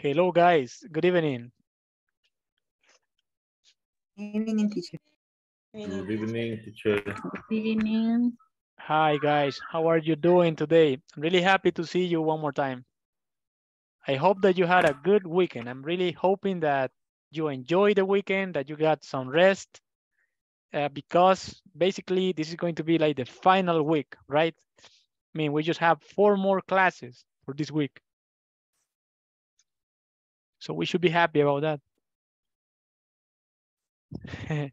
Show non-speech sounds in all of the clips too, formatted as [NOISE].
Hello, guys. Good evening. Good evening, teacher. Good evening, teacher. Good evening. Hi, guys. How are you doing today? I'm really happy to see you one more time. I hope that you had a good weekend. I'm really hoping that you enjoy the weekend, that you got some rest, uh, because basically this is going to be like the final week, right? I mean, we just have four more classes for this week. So we should be happy about that. [LAUGHS]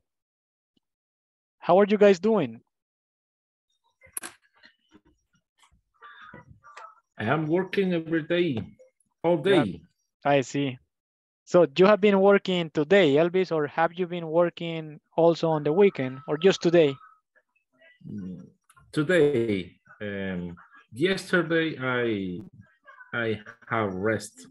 How are you guys doing? I am working every day, all day. Yeah, I see. So you have been working today, Elvis, or have you been working also on the weekend or just today? Today. Um, yesterday I I have rest.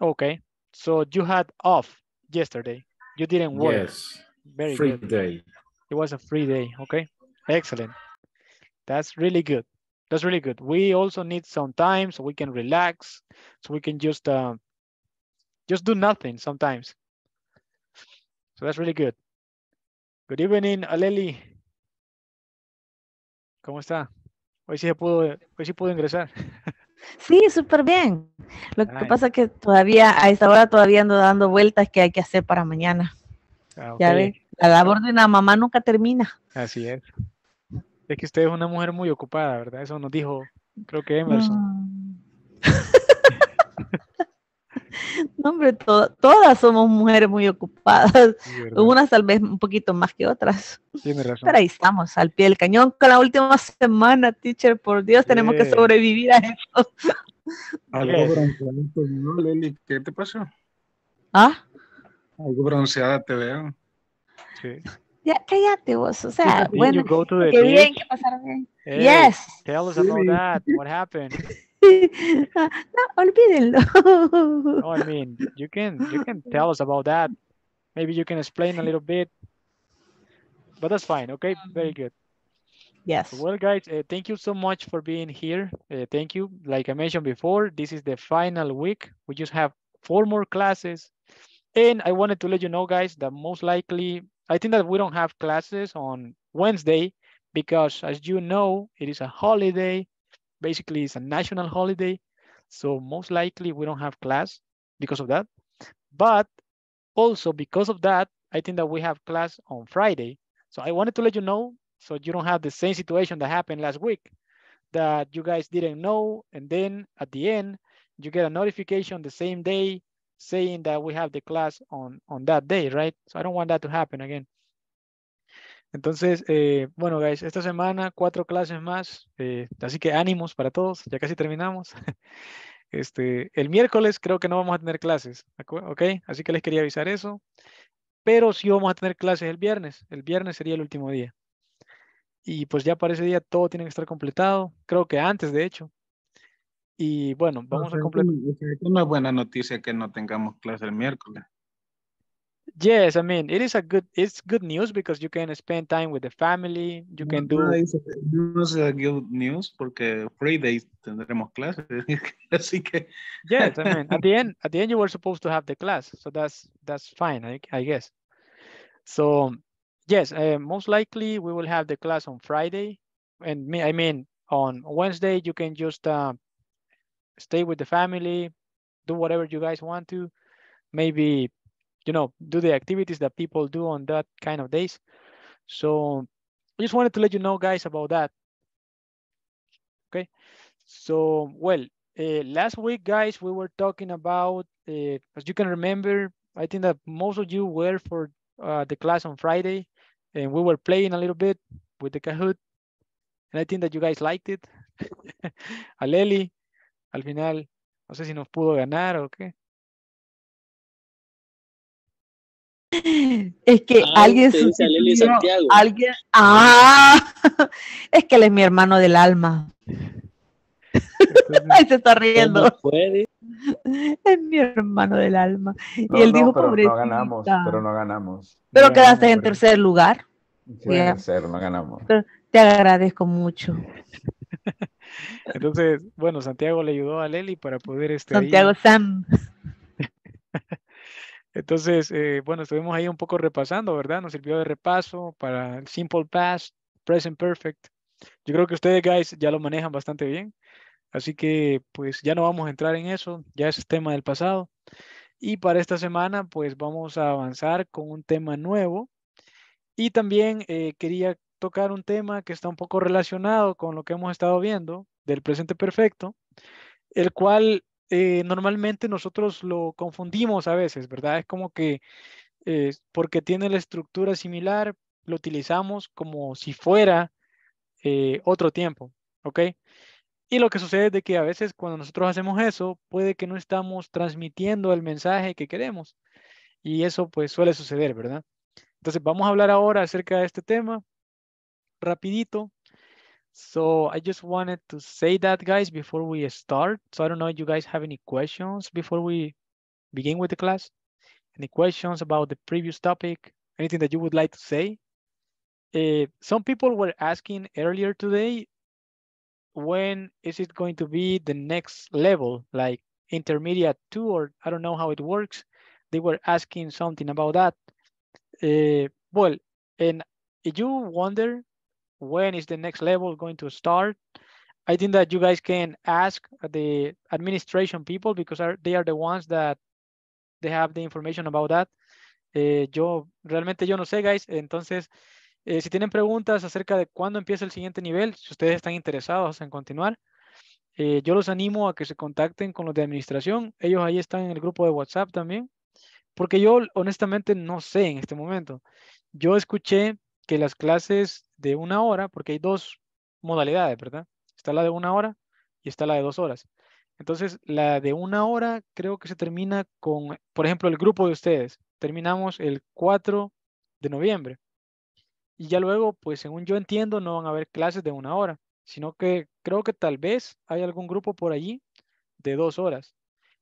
Okay. So you had off yesterday. You didn't work. Yes. Very free good. day. It was a free day. Okay. Excellent. That's really good. That's really good. We also need some time so we can relax, so we can just uh, just do nothing sometimes. So that's really good. Good evening, Aleli. ¿Cómo está? Hoy sí pudo, hoy sí pudo ingresar. [LAUGHS] Sí, súper bien. Lo que pasa es que todavía, a esta hora todavía ando dando vueltas que hay que hacer para mañana. Ah, ya ves, la labor de una mamá nunca termina. Así es. Es que usted es una mujer muy ocupada, ¿verdad? Eso nos dijo, creo que Emerson. Mm. [LAUGHS] No, hombre, todas somos mujeres muy ocupadas, unas tal vez un poquito más que otras. razón. Pero ahí estamos, al pie del cañón, con la última semana, teacher, por Dios, tenemos que sobrevivir a eso. [LAUGHS] Algo bronceado, ¿no, Leli? ¿Qué te pasó? ¿Ah? Algo bronceada te veo. Sí. Ya, cállate vos, o sea, bueno, qué bien, que pasaron bien. yes. Tell us about that, what happened. [LAUGHS] [LAUGHS] Ah, no, olvídenlo. no, I mean, you can you can tell us about that. Maybe you can explain a little bit, but that's fine. Okay, very um, good. Yes. Well, guys, uh, thank you so much for being here. Uh, thank you. Like I mentioned before, this is the final week. We just have four more classes. And I wanted to let you know, guys, that most likely, I think that we don't have classes on Wednesday because as you know, it is a holiday basically it's a national holiday. So most likely we don't have class because of that. But also because of that, I think that we have class on Friday. So I wanted to let you know so you don't have the same situation that happened last week that you guys didn't know. And then at the end, you get a notification the same day saying that we have the class on, on that day, right? So I don't want that to happen again. Entonces, eh, bueno, guys, esta semana cuatro clases más, eh, así que ánimos para todos, ya casi terminamos. [LAUGHS] Este, el miércoles creo que no vamos a tener clases, ¿ok? Así que les quería avisar eso, pero sí vamos a tener clases el viernes, el viernes sería el último día. Y pues ya para ese día todo tiene que estar completado, creo que antes de hecho. Y bueno, vamos a completar. Es una buena noticia que no tengamos clase el miércoles. Yes, I mean it is a good it's good news because you can spend time with the family, you can do no ah, es good news porque Friday tendremos clases, [LAUGHS] así que Yes, I mean at the end at the end you were supposed to have the class, so that's that's fine, I, I guess. So yes, uh, most likely we will have the class on Friday and me I mean on Wednesday you can just uh, stay with the family, do whatever you guys want to, maybe you know, do the activities that people do on that kind of days. So I just wanted to let you know guys about that. Okay, so well, uh, last week guys, we were talking about, uh, as you can remember, I think that most of you were for uh, the class on Friday and we were playing a little bit with the Kahoot. And I think that you guys liked it. [LAUGHS] Aleli, al final, no sé si nos pudo ganar o qué. Es que ah, alguien alguien, ah, [LAUGHS] es que él es mi hermano del alma. se está riendo. Es mi hermano del alma. y él dijo, pero no ganamos, pero no ganamos. Pero quedaste en tercer lugar. te agradezco mucho. [LAUGHS] Entonces, bueno, Santiago le ayudó a Leli para poder estar. Santiago Sam. [LAUGHS] Entonces, eh, bueno, estuvimos ahí un poco repasando, ¿verdad? Nos sirvió de repaso para el simple past, present perfect. Yo creo que ustedes, guys, ya lo manejan bastante bien. Así que, pues, ya no vamos a entrar en eso. Ya es tema del pasado. Y para esta semana, pues, vamos a avanzar con un tema nuevo. Y también eh, quería tocar un tema que está un poco relacionado con lo que hemos estado viendo del presente perfecto, el cual eh, normalmente nosotros lo confundimos a veces, ¿verdad? Es como que eh, porque tiene la estructura similar, lo utilizamos como si fuera eh, otro tiempo, ¿ok? Y lo que sucede es de que a veces cuando nosotros hacemos eso, puede que no estamos transmitiendo el mensaje que queremos. Y eso pues suele suceder, ¿verdad? Entonces vamos a hablar ahora acerca de este tema, rapidito, So I just wanted to say that, guys, before we start. So I don't know if you guys have any questions before we begin with the class. Any questions about the previous topic? Anything that you would like to say? Uh, some people were asking earlier today, when is it going to be the next level, like intermediate two, or I don't know how it works. They were asking something about that. Uh, well, and if you wonder when is the next level going to start? I think that you guys can ask the administration people because they are the ones that they have the information about that. Eh, yo realmente yo no sé, guys. Entonces, eh, si tienen preguntas acerca de cuándo empieza el siguiente nivel, si ustedes están interesados en continuar, eh, yo los animo a que se contacten con los de administración. Ellos ahí están en el grupo de WhatsApp también. Porque yo honestamente no sé en este momento. Yo escuché que las clases de una hora, porque hay dos modalidades, ¿verdad? Está la de una hora y está la de dos horas. Entonces, la de una hora creo que se termina con, por ejemplo, el grupo de ustedes. Terminamos el 4 de noviembre. Y ya luego, pues según yo entiendo, no van a haber clases de una hora, sino que creo que tal vez hay algún grupo por allí de dos horas.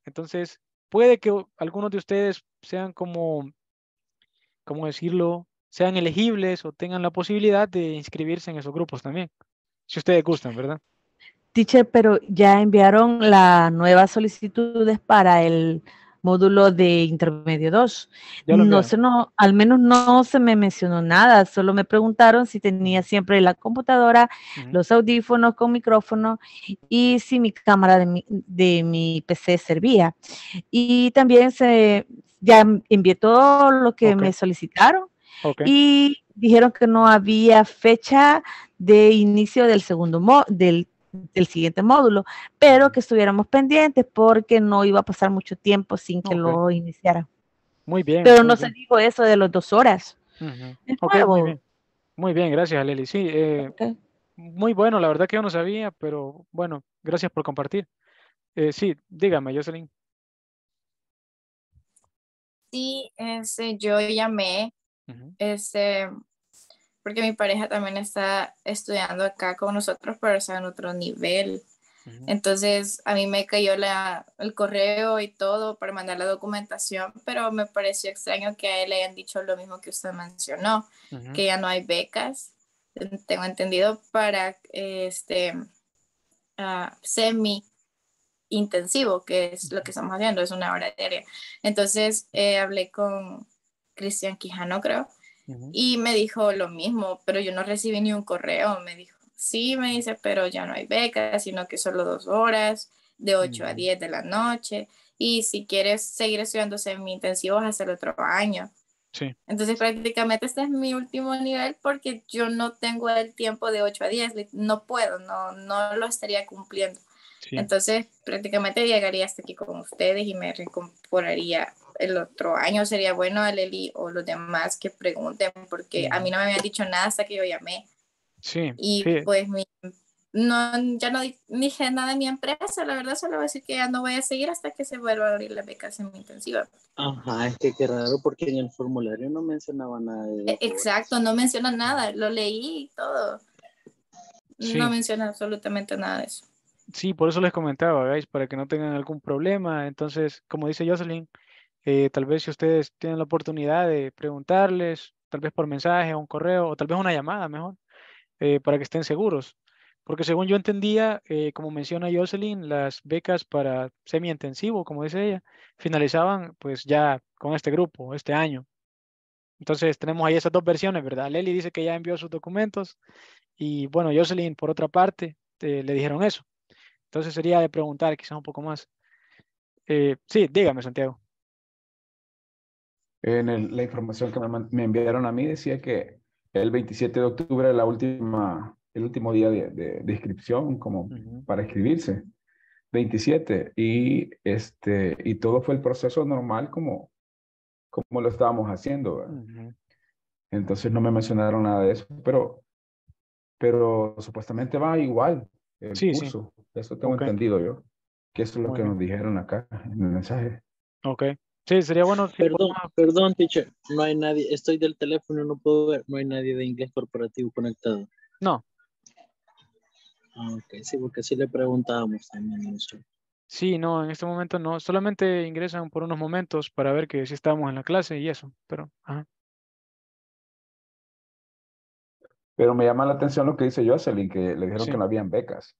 Entonces, puede que algunos de ustedes sean como, ¿cómo decirlo? sean elegibles o tengan la posibilidad de inscribirse en esos grupos también, si ustedes gustan, ¿verdad? Teacher, pero ya enviaron las nuevas solicitudes para el módulo de intermedio 2. No no, al menos no se me mencionó nada, solo me preguntaron si tenía siempre la computadora, los audífonos con micrófono y si mi cámara de mi, de mi PC servía. Y también se ya envié todo lo que me solicitaron y dijeron que no había fecha de inicio del segundo del, siguiente módulo, pero que estuviéramos pendientes porque no iba a pasar mucho tiempo sin que lo iniciara. Muy bien. Pero no se dijo eso de las dos horas. muy, bien. muy, gracias, Leli. Sí, eh, muy bueno, la verdad que yo no sabía, pero bueno, gracias por compartir. Eh, sí, dígame, Jocelyn. Sí, ese, yo llamé este, porque mi pareja también está estudiando acá con nosotros, pero está en otro nivel. Entonces a mí me cayó la, el correo y todo para mandar la documentación, pero me pareció extraño que a él le hayan dicho lo mismo que usted mencionó, que ya no hay becas, tengo entendido, para este ah, semi intensivo, que es lo que estamos haciendo, es una hora diaria. Entonces eh, hablé con, Cristian Quijano, creo. Y me dijo lo mismo, pero yo no recibí ni un correo. Me dijo, sí, me dice, pero ya no hay becas, sino que solo dos horas, de 8 a 10 de la noche. Y si quieres seguir estudiando mi intensivo, hasta el otro año. Sí. Entonces prácticamente este es mi último nivel porque yo no tengo el tiempo de 8 a 10, no puedo, no, no lo estaría cumpliendo. Entonces prácticamente llegaría hasta aquí con ustedes y me reincorporaría el otro año sería bueno a Leli o los demás que pregunten, porque a mí no me habían dicho nada hasta que yo llamé. Sí. Y pues ya no dije nada de mi empresa, la verdad solo voy a decir que ya no voy a seguir hasta que se vuelva a abrir la beca en intensiva. Ajá, es que qué raro porque en el formulario no mencionaba nada de... E, exacto, no menciona nada, lo leí todo. No menciona absolutamente nada de eso. Sí, por eso les comentaba, ¿veis? Para que no tengan algún problema. Entonces, como dice Jocelyn, eh, tal vez si ustedes tienen la oportunidad de preguntarles, tal vez por mensaje, o un correo o tal vez una llamada mejor, eh, para que estén seguros. Porque según yo entendía, eh, como menciona Jocelyn, las becas para semi-intensivo, como dice ella, finalizaban pues ya con este grupo, este año. Entonces tenemos ahí esas dos versiones, ¿verdad? Leli dice que ya envió sus documentos y bueno, Jocelyn por otra parte le dijeron eso. Entonces sería de preguntar quizás un poco más. sí, dígame Santiago. En la información que me, enviaron a mí decía que el 27 de octubre era la última, el último día de, inscripción como para inscribirse. 27. Y, este, y todo fue el proceso normal como, como lo estábamos haciendo. Entonces no me mencionaron nada de eso, pero, pero supuestamente va igual el sí, curso. Eso tengo entendido yo, que eso es lo que nos dijeron acá en el mensaje. Ok, Sí, sería bueno. perdón, perdón, teacher. No hay nadie. Estoy del teléfono, no puedo ver. No hay nadie de inglés corporativo conectado. No. Ah, ok, sí, porque sí le preguntábamos también eso. Sí, no, en este momento no. Solamente ingresan por unos momentos para ver que si estamos en la clase y eso, pero, Pero me llama la atención lo que dice Jocelyn, que le dijeron que no habían becas.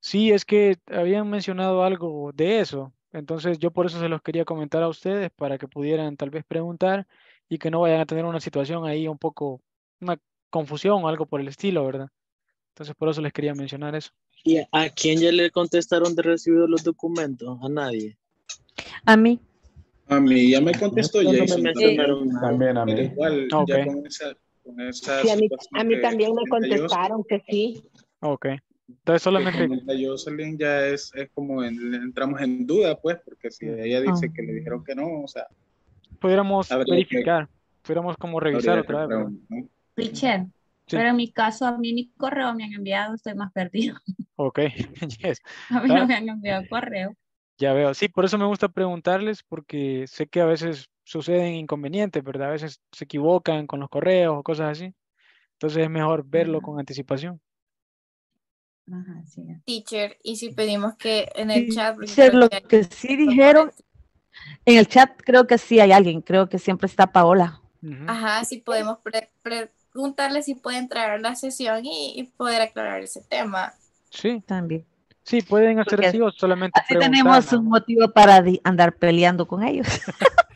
Sí, es que habían mencionado algo de eso, entonces yo por eso se los quería comentar a ustedes para que pudieran tal vez preguntar y que no vayan a tener una situación ahí un poco, una confusión o algo por el estilo, ¿verdad? Entonces por eso les quería mencionar eso. ¿Y a quién ya le contestaron de recibido los documentos? ¿A nadie? A mí. A mí, ya me contestó También a mí. sí, a, mí, a mí también me contestaron que sí. Ok. Entonces solamente... Jocelyn ya es, es como entramos en duda, pues, porque si ella dice ah. que le dijeron que no, o sea... Pudiéramos verificar, pudiéramos como revisar otra vez. Richard, pero en mi caso a mí ni correo me han enviado, estoy más perdido. [LAUGHS] Ok, [LAUGHS] yes. A mí no ah. me han enviado correo. Ya veo, sí, por eso me gusta preguntarles, porque sé que a veces suceden inconvenientes, ¿verdad? A veces se equivocan con los correos o cosas así. Entonces es mejor verlo con anticipación. Teacher, y si pedimos que en el chat... lo que, sí dijeron, en el chat creo que sí hay alguien, creo que siempre está Paola. Ajá, si podemos preguntarle si puede entrar a la sesión y, poder aclarar ese tema. Sí, también. Sí, pueden hacer solamente Así tenemos un motivo para andar peleando con ellos. [LAUGHS]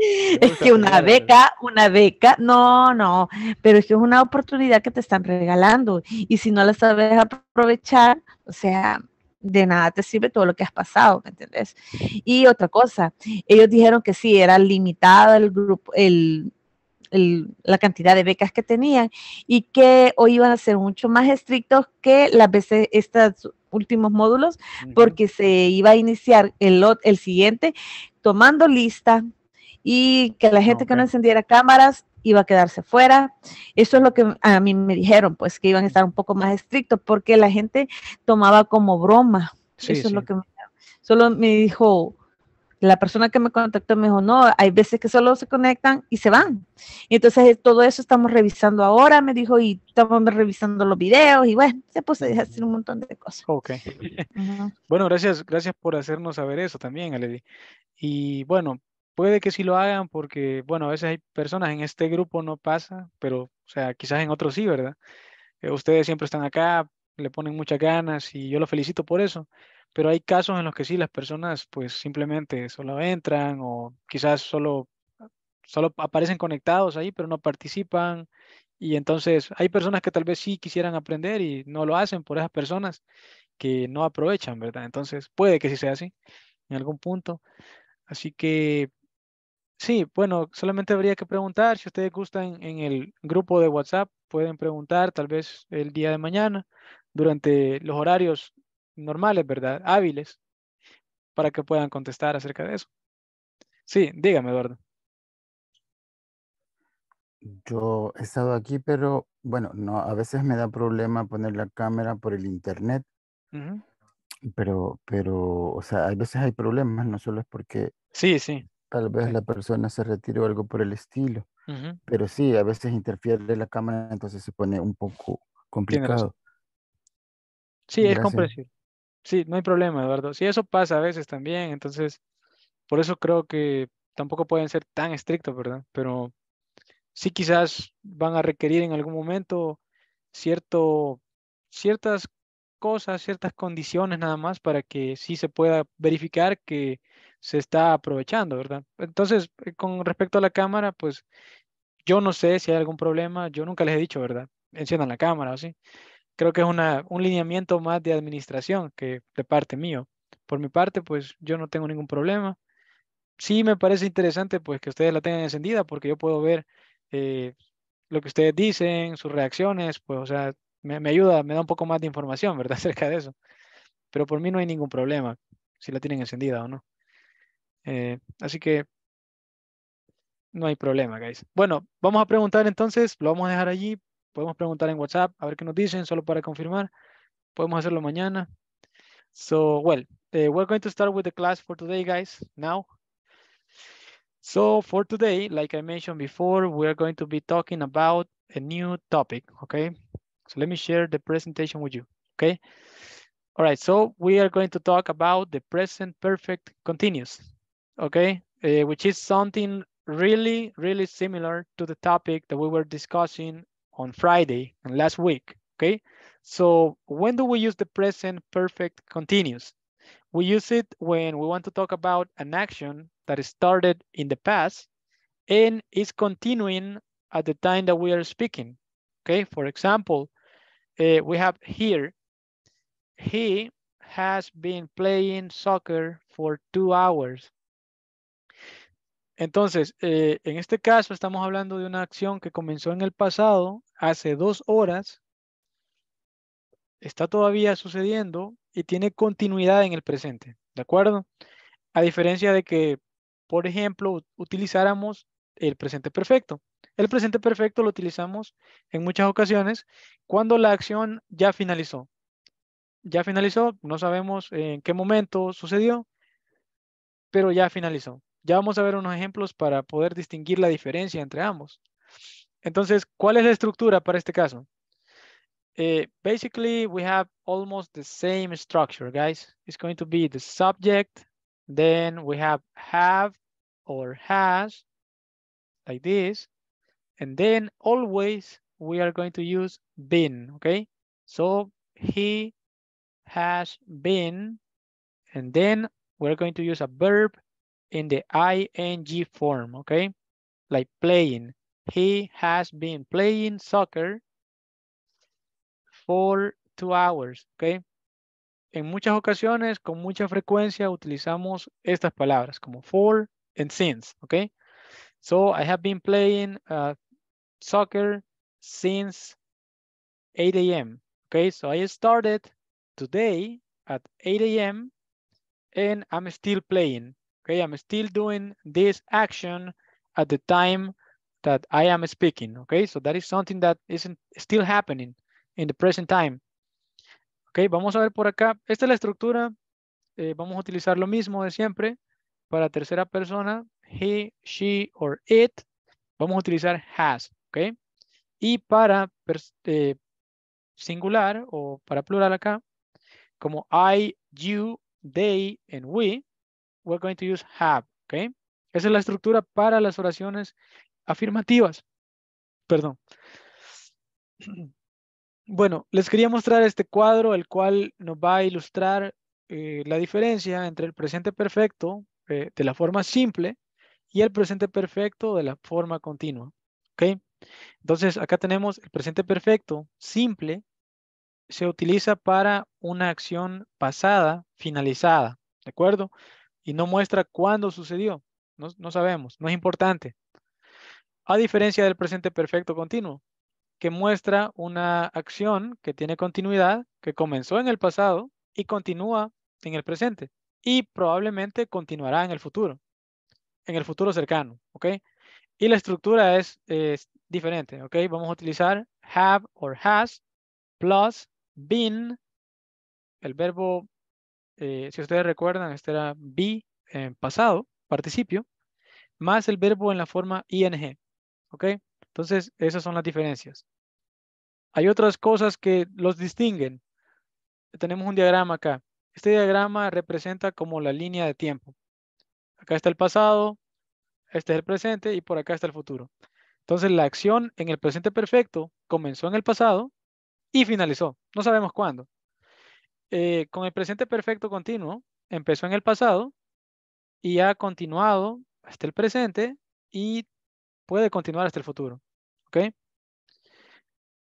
Es que una beca, una beca, no, no, pero es que es una oportunidad que te están regalando y si no la sabes aprovechar, o sea, de nada te sirve todo lo que has pasado, ¿me entendés? Y otra cosa, ellos dijeron que sí, era limitada el grupo, la cantidad de becas que tenían y que hoy iban a ser mucho más estrictos que las veces estos últimos módulos, porque se iba a iniciar el, el siguiente tomando lista y que la gente que no encendiera cámaras iba a quedarse fuera. Eso es lo que a mí me dijeron, pues que iban a estar un poco más estrictos porque la gente tomaba como broma. Eso es lo que me Solo me dijo la persona que me contactó me dijo, no, hay veces que solo se conectan y se van. Y entonces eh, todo eso estamos revisando ahora, me dijo, y estamos revisando los videos y bueno, se puso a hacer un montón de cosas. Ok. Bueno, gracias, gracias por hacernos saber eso también, Aledi. Y bueno, Puede que sí lo hagan porque, bueno, a veces hay personas en este grupo no pasa, pero, o sea, quizás en otros sí, ¿verdad? Eh, ustedes siempre están acá, le ponen muchas ganas y yo lo felicito por eso, pero hay casos en los que sí las personas pues simplemente solo entran o quizás solo, solo aparecen conectados ahí, pero no participan y entonces hay personas que tal vez sí quisieran aprender y no lo hacen por esas personas que no aprovechan, ¿verdad? Entonces puede que sí sea así en algún punto. Así que Sí, bueno, solamente habría que preguntar. Si ustedes gustan en el grupo de WhatsApp, pueden preguntar tal vez el día de mañana, durante los horarios normales, ¿verdad? Hábiles, para que puedan contestar acerca de eso. Sí, dígame, Eduardo. Yo he estado aquí, pero bueno, no, a veces me da problema poner la cámara por el internet. Pero, pero, o sea, a veces hay problemas, no solo es porque. Sí, sí tal vez la persona se retiró algo por el estilo. Pero sí, a veces interfiere la cámara, entonces se pone un poco complicado. Sí, es comprensible. Sí, no hay problema, Eduardo. Sí, eso pasa a veces también, entonces, por eso creo que tampoco pueden ser tan estrictos, ¿verdad? Pero sí quizás van a requerir en algún momento cierto, ciertas cosas, ciertas condiciones nada más para que sí se pueda verificar que se está aprovechando, ¿verdad? Entonces, eh, con respecto a la cámara, pues yo no sé si hay algún problema, yo nunca les he dicho, ¿verdad? Enciendan la cámara o sí. Creo que es una, un lineamiento más de administración que de parte mío. Por mi parte, pues yo no tengo ningún problema. Sí me parece interesante pues que ustedes la tengan encendida porque yo puedo ver eh, lo que ustedes dicen, sus reacciones, pues o sea, me, ayuda, me da un poco más de información, ¿verdad? [LAUGHS] Acerca de eso. Pero por mí no hay ningún problema si la tienen encendida o no. Eh, así que no hay problema, guys. Bueno, vamos a preguntar entonces, lo vamos a dejar allí. Podemos preguntar en WhatsApp, a ver qué nos dicen, solo para confirmar. Podemos hacerlo mañana. So, well, eh, we're going to start with the class for today, guys, now. So for today, like I mentioned before, we're going to be talking about a new topic, okay? So let me share the presentation with you, okay? All right, so we are going to talk about the present perfect continuous, okay? Uh, which is something really, really similar to the topic that we were discussing on Friday and last week, okay? So when do we use the present perfect continuous? We use it when we want to talk about an action that started in the past and is continuing at the time that we are speaking. Okay, for example, Eh, we have here, he has been playing soccer for two hours. Entonces, eh, en este caso estamos hablando de una acción que comenzó en el pasado, hace dos horas, está todavía sucediendo y tiene continuidad en el presente, ¿de acuerdo? A diferencia de que, por ejemplo, utilizáramos el presente perfecto. El presente perfecto lo utilizamos en muchas ocasiones cuando la acción ya finalizó. Ya finalizó, no sabemos en qué momento sucedió, pero ya finalizó. Ya vamos a ver unos ejemplos para poder distinguir la diferencia entre ambos. Entonces, ¿cuál es la estructura para este caso? Eh, basically, we have almost the same structure, guys. It's going to be the subject, then we have have or has, like this. And then always we are going to use been, okay? So he has been, and then we're going to use a verb in the ing form, okay? Like playing. He has been playing soccer for two hours, okay? En muchas ocasiones, con mucha frecuencia, utilizamos estas palabras como for and since, okay? So I have been playing uh, soccer since 8 a.m. Okay, so I started today at 8 a.m. and I'm still playing. Okay, I'm still doing this action at the time that I am speaking. Okay, so that is something that isn't still happening in the present time. Okay, vamos a ver por acá. Esta es la estructura. Eh, vamos a utilizar lo mismo de siempre. Para tercera persona, he, she or it, vamos a utilizar has. ¿ok? Y para eh, singular o para plural acá, como I, you, they, and we, we're going to use have, ¿ok? Esa es la estructura para las oraciones afirmativas. Perdón. [CLEARS THROAT] Bueno, les quería mostrar este cuadro, el cual nos va a ilustrar eh, la diferencia entre el presente perfecto eh, de la forma simple y el presente perfecto de la forma continua. ¿okay? Entonces, acá tenemos el presente perfecto, simple, se utiliza para una acción pasada, finalizada, ¿de acuerdo? Y no muestra cuándo sucedió. No, sabemos, no es importante. A diferencia del presente perfecto continuo, que muestra una acción que tiene continuidad, que comenzó en el pasado y continúa en el presente y probablemente continuará en el futuro, en el futuro cercano, ¿ok? Y la estructura es, diferente, ¿ok? Vamos a utilizar have or has plus been. El verbo, eh, si ustedes recuerdan, este era be en pasado, participio, más el verbo en la forma ing, ¿ok? Entonces, esas son las diferencias. Hay otras cosas que los distinguen. Tenemos un diagrama acá. Este diagrama representa como la línea de tiempo. Acá está el pasado, este es el presente y por acá está el futuro. Entonces la acción en el presente perfecto comenzó en el pasado y finalizó. No sabemos cuándo. Eh, con el presente perfecto continuo, empezó en el pasado y ha continuado hasta el presente y puede continuar hasta el futuro. ¿Ok?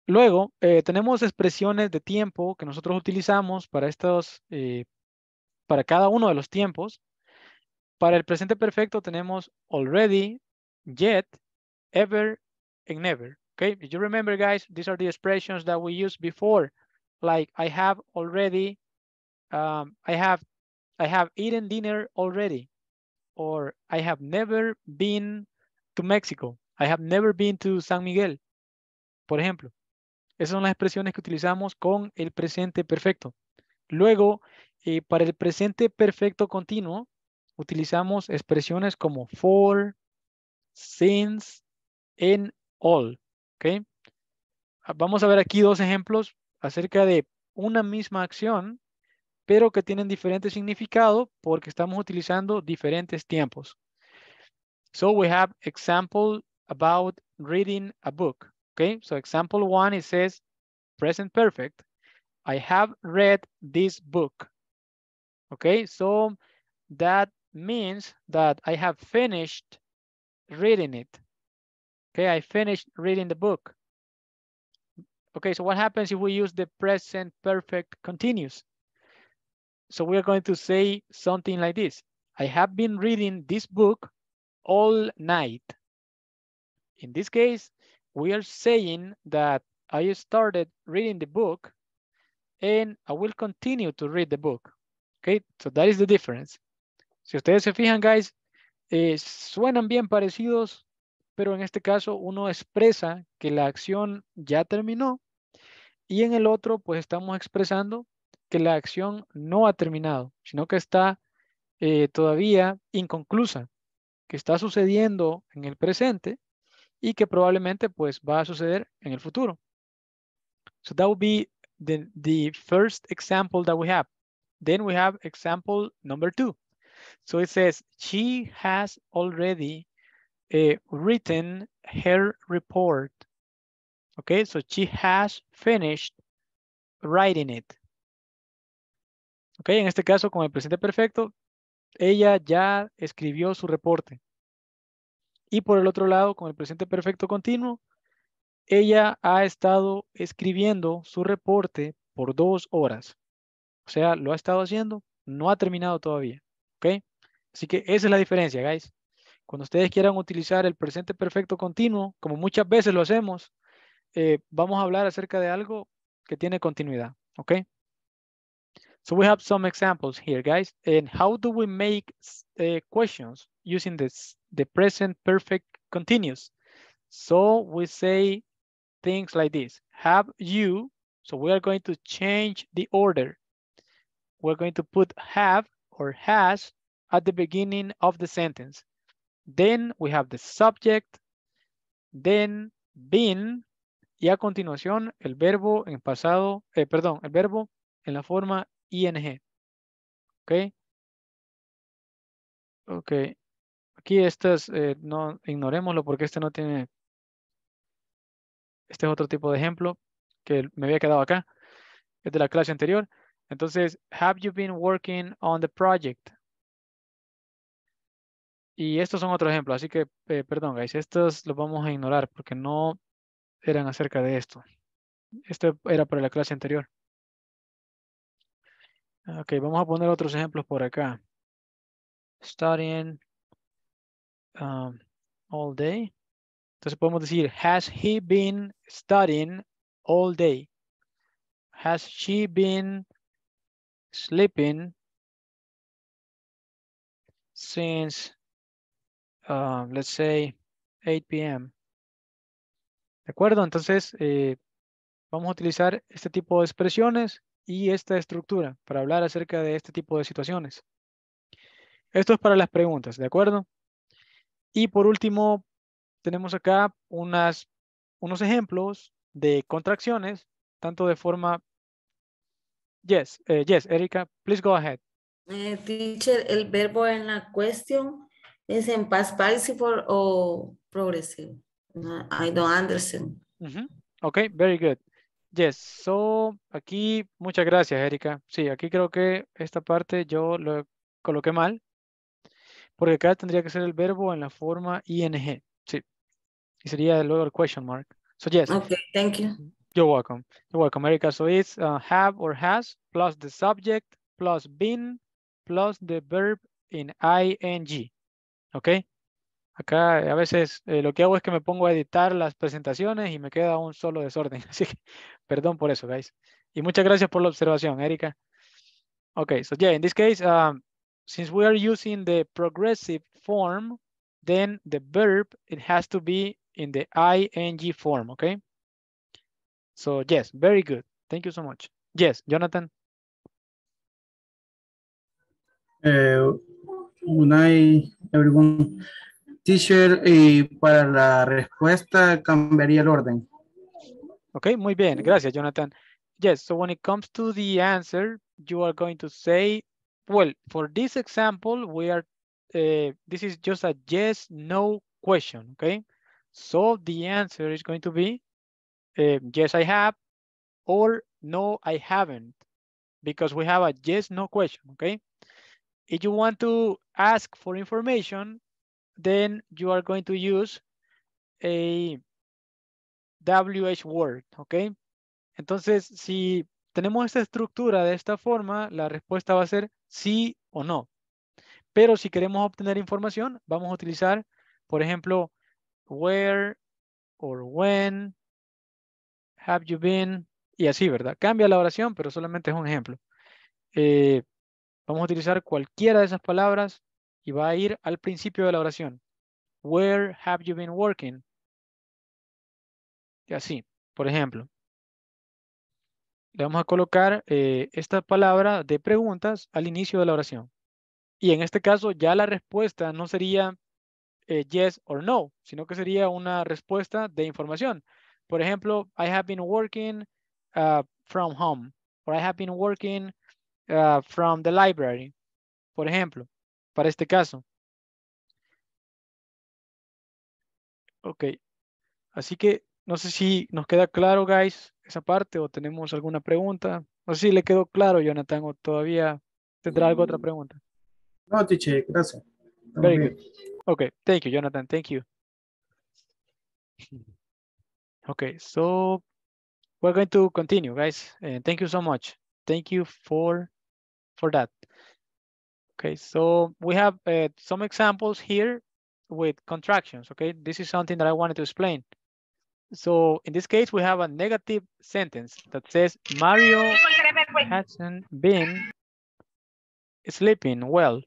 Luego, eh, tenemos expresiones de tiempo que nosotros utilizamos para estos, eh, para cada uno de los tiempos. Para el presente perfecto tenemos already, yet, ever, and never. Okay, you remember guys, these are the expressions that we used before. Like I have already, um, I have, I have eaten dinner already, or I have never been to Mexico. I have never been to San Miguel, por ejemplo. Esas son las expresiones que utilizamos con el presente perfecto. Luego, eh, para el presente perfecto continuo, utilizamos expresiones como for, since, en all. ¿okay? Ah, vamos a ver aquí dos ejemplos acerca de una misma acción, pero que tienen diferente significado porque estamos utilizando diferentes tiempos. So we have example about reading a book. Okay, so example one, it says present perfect. I have read this book. Okay, so that means that I have finished reading it. Okay, I finished reading the book. Okay, so what happens if we use the present perfect continuous? So we're going to say something like this. I have been reading this book all night. In this case, we are saying that I started reading the book and I will continue to read the book. Okay, so that is the difference. Si ustedes se fijan, guys, eh, suenan bien parecidos, pero en este caso uno expresa que la acción ya terminó y en el otro pues estamos expresando que la acción no ha terminado, sino que está eh, todavía inconclusa, que está sucediendo en el presente y que probablemente pues va a suceder en el futuro. So that would be the, the first example that we have. Then we have example number two. So it says, she has already eh, written her report. Okay, so she has finished writing it. Okay, en este caso con el presente perfecto, ella ya escribió su reporte. Y por el otro lado, con el presente perfecto continuo, ella ha estado escribiendo su reporte por dos horas. O sea, lo ha estado haciendo, no ha terminado todavía. ¿Ok? Así que esa es la diferencia, guys. Cuando ustedes quieran utilizar el presente perfecto continuo, como muchas veces lo hacemos, eh, vamos a hablar acerca de algo que tiene continuidad. ¿Ok? So we have some examples here, guys. And how do we make eh, questions using this, the present perfect continuous? So we say things like this. Have you, so we are going to change the order. We're going to put have or has at the beginning of the sentence. Then we have the subject, then been, y a continuación el verbo en pasado, eh, perdón, el verbo en la forma ing. ¿Ok? Ok. Aquí estas, eh, no, ignorémoslo porque este no tiene, este es otro tipo de ejemplo que me había quedado acá, es de la clase anterior. Entonces, have you been working on the project? Y estos son otros ejemplos, así que, eh, perdón, guys, estos los vamos a ignorar porque no eran acerca de esto. Esto era para la clase anterior. Ok, vamos a poner otros ejemplos por acá. Studying um, all day. Entonces podemos decir, has he been studying all day? Has she been sleeping since, ah, let's say, 8 p.m. ¿De acuerdo? Entonces, eh, vamos a utilizar este tipo de expresiones y esta estructura para hablar acerca de este tipo de situaciones. Esto es para las preguntas, ¿de acuerdo? Y por último, tenemos acá unas, unos ejemplos de contracciones, tanto de forma Yes, eh, yes, Erika, please go ahead. Eh, teacher, el verbo en la cuestión es en past participle o progresivo? I don't understand. Okay, very good. Yes, so aquí, muchas gracias, Erika. Sí, aquí creo que esta parte yo lo coloqué mal, porque acá tendría que ser el verbo en la forma ing. Sí, y sería luego el question mark. So, yes. Okay, thank you. You're welcome. You're welcome, Erica. So it's uh, have or has plus the subject plus been plus the verb in ing. ¿Ok? Acá a veces eh, lo que hago es que me pongo a editar las presentaciones y me queda un solo desorden. [LAUGHS] Así que perdón por eso, guys. Y muchas gracias por la observación, Erika. Okay, so yeah, in this case, um, since we are using the progressive form, then the verb, it has to be in the ing form, okay? So yes, very good. Thank you so much. Yes, Jonathan. Uh, Unai, everyone. Teacher, eh, para la respuesta cambiaría el orden. Okay, muy bien. Gracias, Jonathan. Yes, so when it comes to the answer, you are going to say, well, for this example, we are, uh, this is just a yes, no question, okay? So the answer is going to be Eh, yes, I have, or no, I haven't, because we have a yes, no question, okay? If you want to ask for information, then you are going to use a WH word, okay? Entonces, si tenemos esta estructura de esta forma, la respuesta va a ser sí o no. Pero si queremos obtener información, vamos a utilizar, por ejemplo, where or when have you been? Y así, ¿verdad? Cambia la oración, pero solamente es un ejemplo. Eh, vamos a utilizar cualquiera de esas palabras y va a ir al principio de la oración. Where have you been working? Y así, por ejemplo. Le vamos a colocar eh, esta palabra de preguntas al inicio de la oración. Y en este caso ya la respuesta no sería eh, yes or no, sino que sería una respuesta de información. Por ejemplo, I have been working uh, from home or I have been working uh, from the library, por ejemplo, para este caso. Ok, así que no sé si nos queda claro, guys, esa parte o tenemos alguna pregunta. No sé si le quedó claro, Jonathan, o todavía tendrá algo otra mm. pregunta. No, teacher, gracias. Very good. Okay, thank you, Jonathan. Thank you. [LAUGHS] Okay, so we're going to continue, guys. And uh, thank you so much. Thank you for for that. Okay, so we have uh, some examples here with contractions, okay? This is something that I wanted to explain. So in this case, we have a negative sentence that says, Mario hasn't been sleeping well,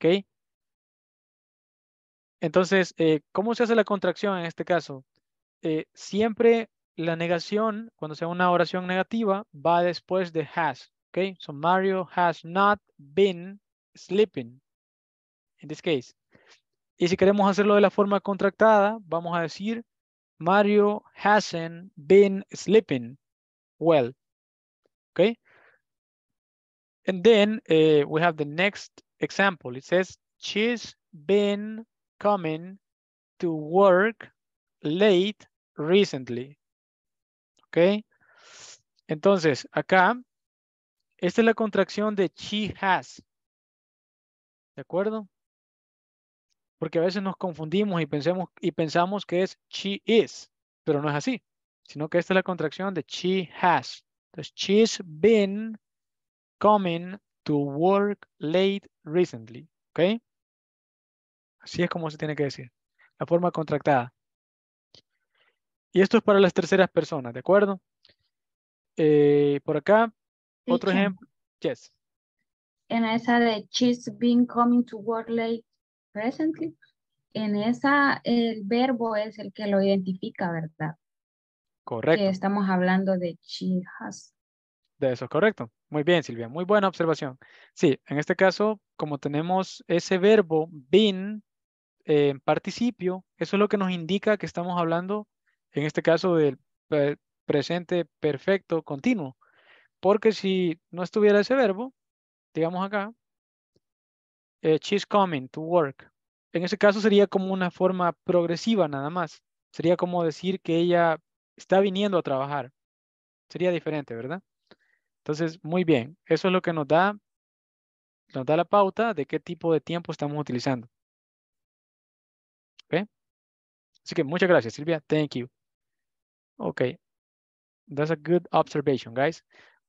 okay? Entonces, eh, ¿cómo se hace la contracción en este caso? Eh, siempre la negación, cuando sea una oración negativa, va después de has. Okay, so Mario has not been sleeping. In this case. Y si queremos hacerlo de la forma contractada, vamos a decir Mario hasn't been sleeping well. Okay. And then eh, we have the next example. It says she's been coming to work late recently. ¿Ok? Entonces, acá, esta es la contracción de she has. ¿De acuerdo? Porque a veces nos confundimos y, pensemos, y pensamos que es she is, pero no es así, sino que esta es la contracción de she has. Entonces, she's been coming to work late recently. ¿Ok? Así es como se tiene que decir. La forma contractada. Y esto es para las terceras personas, ¿de acuerdo? Eh, por acá, otro ejemplo. Yes. En esa de she's been coming to work late presently. En esa el verbo es el que lo identifica, ¿verdad? Correcto. estamos hablando de she has. De eso, correcto. Muy bien, Silvia. Muy buena observación. Sí, en este caso, como tenemos ese verbo been eh, en participio, eso es lo que nos indica que estamos hablando en este caso del presente perfecto continuo. Porque si no estuviera ese verbo, digamos acá, eh, she's coming to work. En ese caso sería como una forma progresiva nada más. Sería como decir que ella está viniendo a trabajar. Sería diferente, ¿verdad? Entonces, muy bien. Eso es lo que nos da, nos da la pauta de qué tipo de tiempo estamos utilizando. ¿Okay? Así que muchas gracias, Silvia. Thank you. Okay, that's a good observation, guys.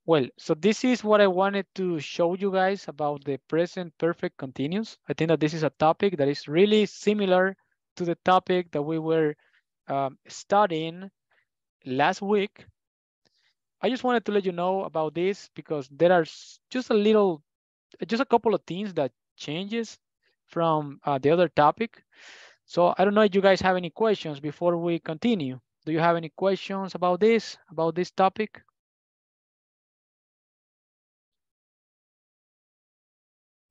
Well, so this is what I wanted to show you guys about the present perfect continuous. I think that this is a topic that is really similar to the topic that we were um, studying last week. I just wanted to let you know about this because there are just a little, just a couple of things that changes from uh, the other topic. So I don't know if you guys have any questions before we continue. Do you have any questions about this, about this topic?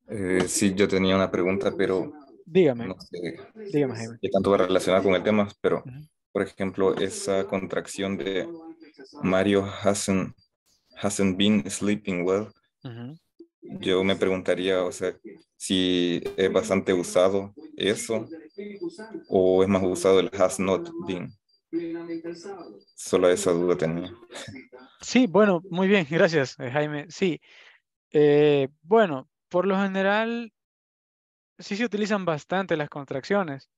Eh, sí, yo tenía una pregunta, pero... Dígame, Que tanto va relacionado con el tema, pero, por ejemplo, esa contracción de Mario hasn't, been sleeping well, yo me preguntaría, o sea, si es bastante usado eso, o es más usado el has not been. Solo esa duda tenía. Sí, bueno, muy bien, gracias, eh, Jaime. Sí, eh, bueno, por lo general, sí se utilizan bastante las contracciones,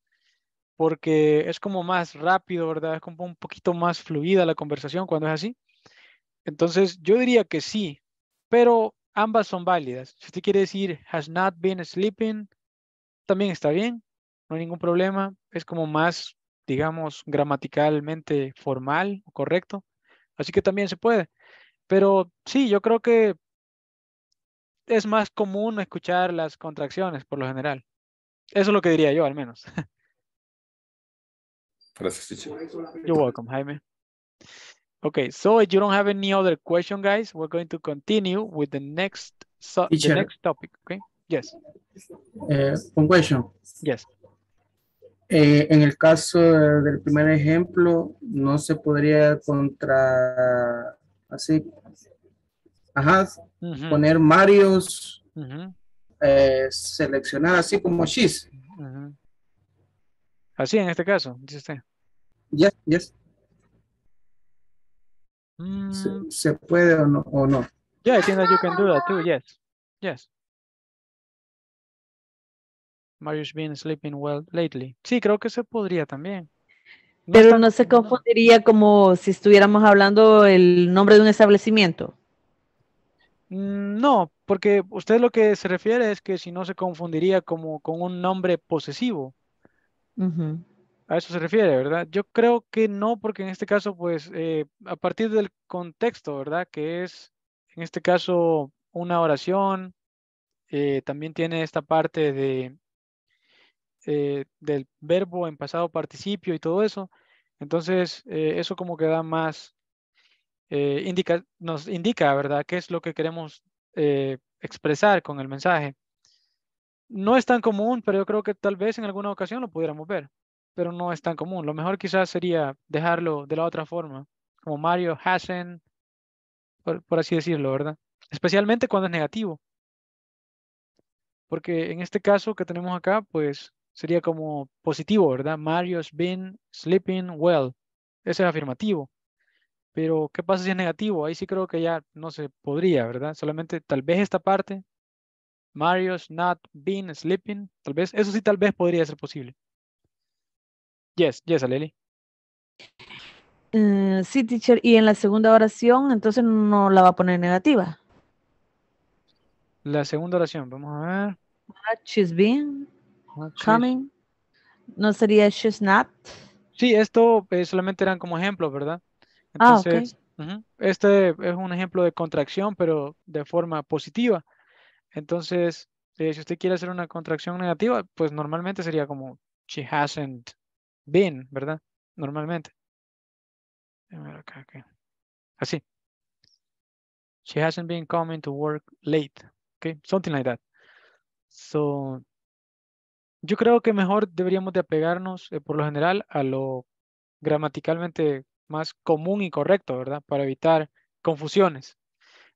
porque es como más rápido, ¿verdad? Es como un poquito más fluida la conversación cuando es así. Entonces, yo diría que sí, pero ambas son válidas. Si usted quiere decir has not been sleeping, también está bien, no hay ningún problema. Es como más digamos, gramaticalmente formal, correcto. Así que también se puede. Pero sí, yo creo que es más común escuchar las contracciones por lo general. Eso es lo que diría yo, al menos. [LAUGHS] Gracias, You're welcome, Jaime. Okay, so if you don't have any other question, guys, we're going to continue with the next, the next topic, okay? Yes. Eh, question. Yes. Eh, en el caso del primer ejemplo, no se podría contra, así, ajá, poner Marios, uh seleccionar así como she's. Así en este caso, dice Yes, yes. Mm. Se, puede o no? O no? you can do that too, Yes. Mario's been sleeping well lately. Sí, creo que se podría también. Pero no se confundiría como si estuviéramos hablando el nombre de un establecimiento. Mm, no, porque usted lo que se refiere es que si no se confundiría como con un nombre posesivo. A eso se refiere, ¿verdad? Yo creo que no, porque en este caso, pues, eh, a partir del contexto, ¿verdad? Que es, en este caso, una oración, eh, también tiene esta parte de eh, del verbo en pasado participio y todo eso. Entonces, eh, eso como que da más, eh, indica, nos indica, ¿verdad?, qué es lo que queremos expresar con el mensaje. No es tan común, pero yo creo que tal vez en alguna ocasión lo pudiéramos ver, pero no es tan común. Lo mejor quizás sería dejarlo de la otra forma, como Mario Hasen, por así decirlo, ¿verdad? Especialmente cuando es negativo. Porque en este caso que tenemos acá, pues sería como positivo, ¿verdad? Mario's been sleeping well. Ese es afirmativo. Pero, ¿qué pasa si es negativo? Ahí sí creo que ya no se podría, ¿verdad? Solamente tal vez esta parte, Mario's not been sleeping, tal vez, eso sí tal vez podría ser posible. Yes, yes, Aleli. Eh, sí, teacher, y en la segunda oración, entonces no la va a poner negativa. La segunda oración, vamos a ver. Ah, she's been coming. ¿No sería she's not? Sí, esto eh, solamente eran como ejemplos, ¿verdad? Ah, Entonces, este es un ejemplo de contracción, pero de forma positiva. Entonces, eh, si usted quiere hacer una contracción negativa, pues normalmente sería como she hasn't been, ¿verdad? Normalmente. Así. She hasn't been coming to work late. Okay, something like that. So yo creo que mejor deberíamos de apegarnos eh, por lo general a lo gramaticalmente más común y correcto, ¿verdad? Para evitar confusiones.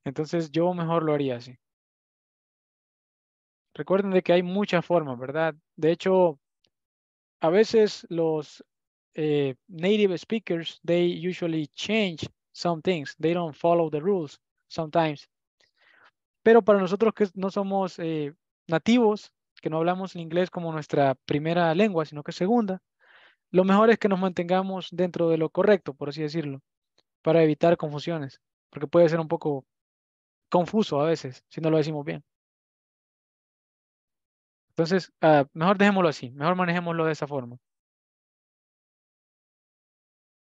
Entonces yo mejor lo haría así. Recuerden de que hay muchas formas, ¿verdad? De hecho, a veces los eh, native speakers, they usually change some things. They don't follow the rules sometimes. Pero para nosotros que no somos eh, nativos, que no hablamos el inglés como nuestra primera lengua, sino que segunda, lo mejor es que nos mantengamos dentro de lo correcto, por así decirlo, para evitar confusiones, porque puede ser un poco confuso a veces si no lo decimos bien. Entonces, ah, mejor dejémoslo así, mejor manejémoslo de esa forma.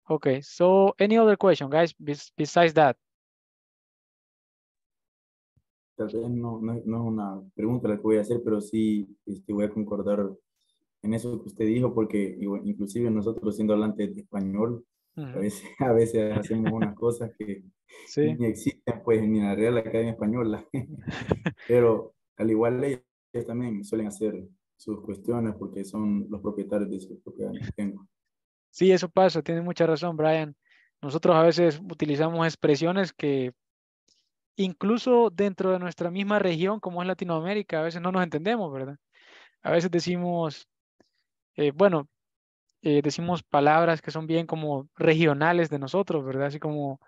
Okay, so any other question, guys, besides that? tal vez no, no, es una pregunta la que voy a hacer, pero sí este, voy a concordar en eso que usted dijo, porque inclusive nosotros siendo hablantes de español, a [LAUGHS] veces, hacemos unas cosas que ni existen pues ni en la Real Academia Española, [LAUGHS] pero al igual ellos también suelen hacer sus cuestiones porque son los propietarios de sus propiedades. Sí, eso pasa, tiene mucha razón Brian. Nosotros a veces utilizamos expresiones que incluso dentro de nuestra misma región, como es Latinoamérica, a veces no nos entendemos, ¿verdad? A veces decimos, eh, bueno, eh, decimos palabras que son bien como regionales de nosotros, ¿verdad? Así como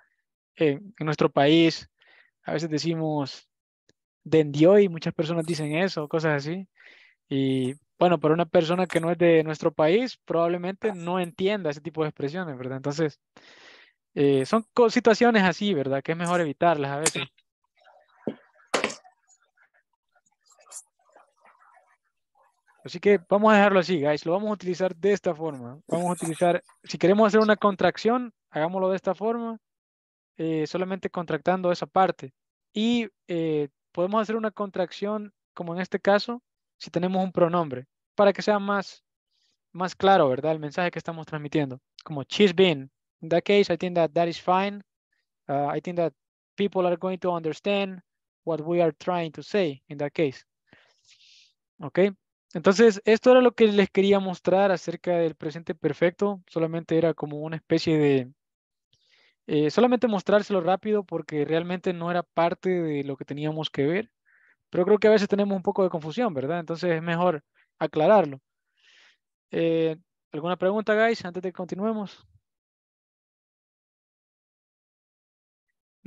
eh, en nuestro país, a veces decimos dendió y muchas personas dicen eso, cosas así. Y bueno, para una persona que no es de nuestro país, probablemente no entienda ese tipo de expresiones, ¿verdad? Entonces, eh, son situaciones así, ¿verdad? Que es mejor evitarlas a veces. Así que vamos a dejarlo así, guys. Lo vamos a utilizar de esta forma. Vamos a utilizar, si queremos hacer una contracción, hagámoslo de esta forma, eh, solamente contractando esa parte. Y eh, podemos hacer una contracción, como en este caso, si tenemos un pronombre, para que sea más, más claro, ¿verdad? El mensaje que estamos transmitiendo. Como cheese bean, in that case, I think that that is fine. Uh, I think that people are going to understand what we are trying to say in that case. Okay. entonces esto era lo que les quería mostrar acerca del presente perfecto. Solamente era como una especie de... Eh, solamente mostrárselo rápido porque realmente no era parte de lo que teníamos que ver. Pero creo que a veces tenemos un poco de confusión, ¿verdad? Entonces es mejor aclararlo. Eh, ¿Alguna pregunta, guys, antes de que continuemos?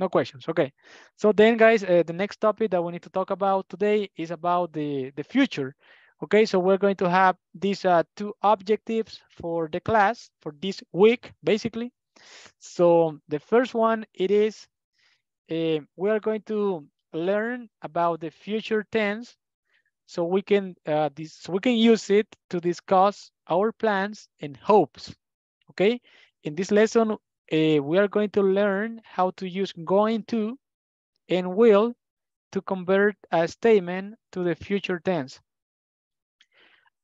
No questions. Okay. So then, guys, uh, the next topic that we need to talk about today is about the, the future. Okay, so we're going to have these uh, two objectives for the class for this week, basically. So the first one, it is uh, we are going to learn about the future tense so we can uh, this, so we can use it to discuss our plans and hopes. Okay, in this lesson, uh, we are going to learn how to use going to and will to convert a statement to the future tense.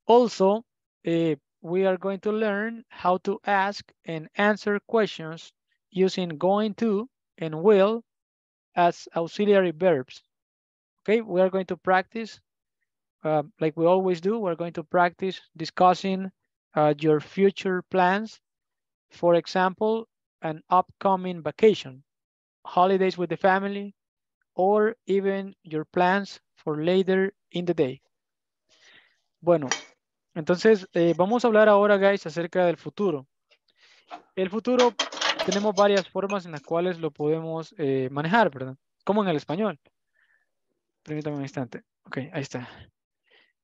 Also, uh, we are going to learn how to ask and answer questions using going to and will as auxiliary verbs. Okay, we are going to practice, uh, like we always do, we're going to practice discussing uh, your future plans. For example, an upcoming vacation, holidays with the family, or even your plans for later in the day. Bueno, entonces eh, vamos a hablar ahora, guys, acerca del futuro. El futuro tenemos varias formas en las cuales lo podemos eh, manejar, ¿verdad? Como en el español. Permítame un instante. Ok, ahí está.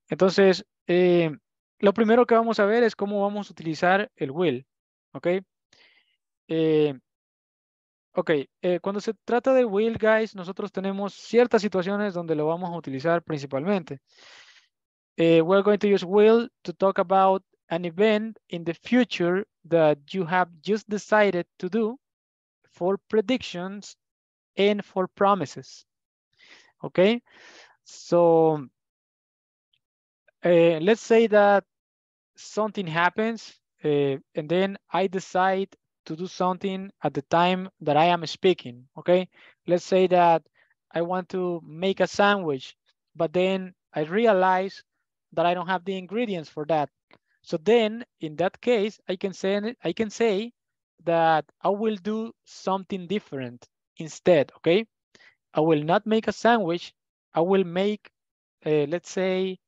Entonces, eh, lo primero que vamos a ver es cómo vamos a utilizar el will. ¿Ok? Eh, ok, eh, cuando se trata de will guys, nosotros tenemos ciertas situaciones donde lo vamos a utilizar principalmente. Eh, we're going to use will to talk about an event in the future that you have just decided to do for predictions and for promises. Okay, so let's say that something happens and then I decide to do something at the time that I am speaking, okay? Let's say that I want to make a sandwich, but then I realize that I don't have the ingredients for that. So then in that case, I can say, I can say that I will do something different instead, okay? I will not make a sandwich. I will make, uh, let's say,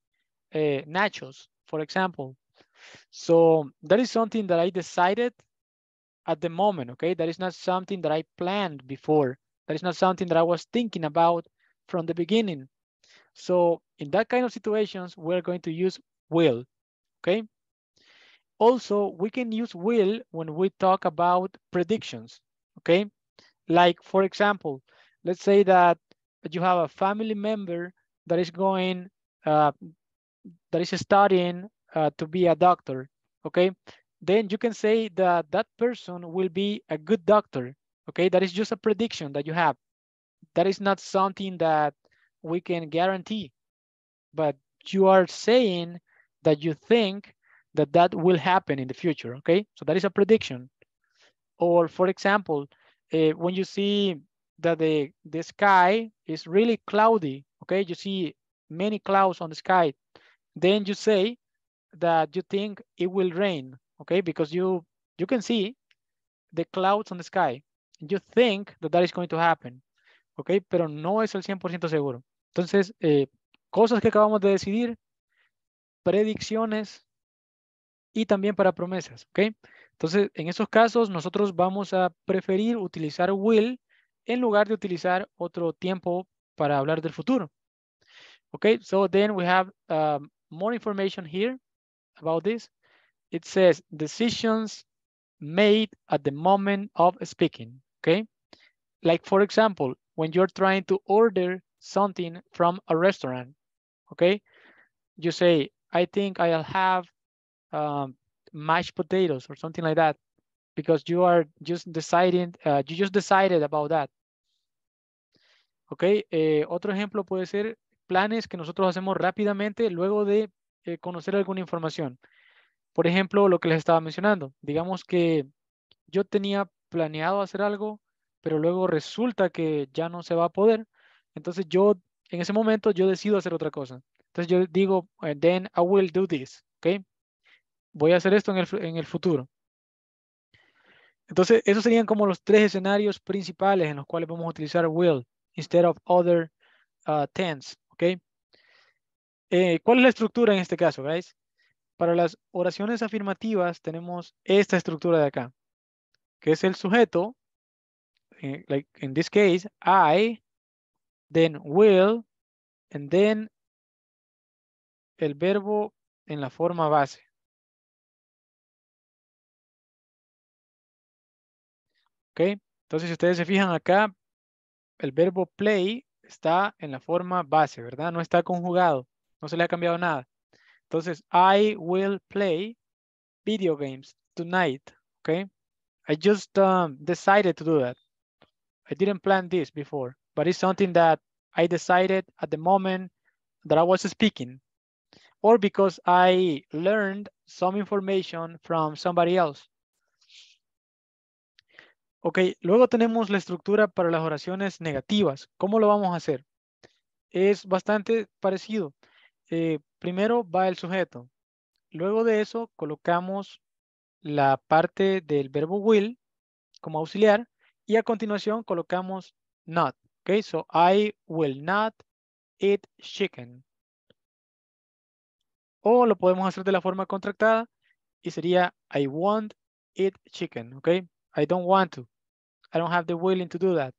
uh, nachos, for example. So that is something that I decided at the moment, okay? That is not something that I planned before. That is not something that I was thinking about from the beginning. So in that kind of situations, we're going to use will, okay? Also, we can use will when we talk about predictions, okay? Like, for example, let's say that you have a family member that is going, uh, that is studying uh, to be a doctor, okay? then you can say that that person will be a good doctor. Okay, that is just a prediction that you have. That is not something that we can guarantee, but you are saying that you think that that will happen in the future. Okay, so that is a prediction. Or for example, uh, when you see that the, the sky is really cloudy, okay, you see many clouds on the sky, then you say that you think it will rain. okay? Because you, you can see the clouds on the sky. You think that that is going to happen, okay? Pero no es el 100% seguro. Entonces, eh, cosas que acabamos de decidir, predicciones y también para promesas, okay. Entonces, en esos casos, nosotros vamos a preferir utilizar will en lugar de utilizar otro tiempo para hablar del futuro. Okay, so then we have um, more information here about this. it says decisions made at the moment of speaking, okay? Like for example, when you're trying to order something from a restaurant, okay? You say, I think I'll have um, mashed potatoes or something like that because you are just deciding, uh, you just decided about that. Okay, eh, otro ejemplo puede ser planes que nosotros hacemos rápidamente luego de eh, conocer alguna información. Por ejemplo, lo que les estaba mencionando, digamos que yo tenía planeado hacer algo, pero luego resulta que ya no se va a poder. Entonces yo, en ese momento, yo decido hacer otra cosa. Entonces yo digo, eh, then I will do this, ¿ok? Voy a hacer esto en el, futuro. Entonces, esos serían como los tres escenarios principales en los cuales vamos a utilizar will instead of other uh, tense, ¿ok? Eh, ¿Cuál es la estructura en este caso, guys? Para las oraciones afirmativas tenemos esta estructura de acá, que es el sujeto, en eh, like in this case, I, then will, and then el verbo en la forma base. ¿Ok? Entonces, si ustedes se fijan acá, el verbo play está en la forma base, ¿verdad? No está conjugado, no se le ha cambiado nada. Entonces, I will play video games tonight, okay? I just um, decided to do that. I didn't plan this before, but it's something that I decided at the moment that I was speaking or because I learned some information from somebody else. Ok, luego tenemos la estructura para las oraciones negativas. ¿Cómo lo vamos a hacer? Es bastante parecido. Eh, primero va el sujeto. Luego de eso colocamos la parte del verbo will como auxiliar y a continuación colocamos not. Okay, so I will not eat chicken. O lo podemos hacer de la forma contractada y sería I won't eat chicken. Okay, I don't want to. I don't have the willing to do that.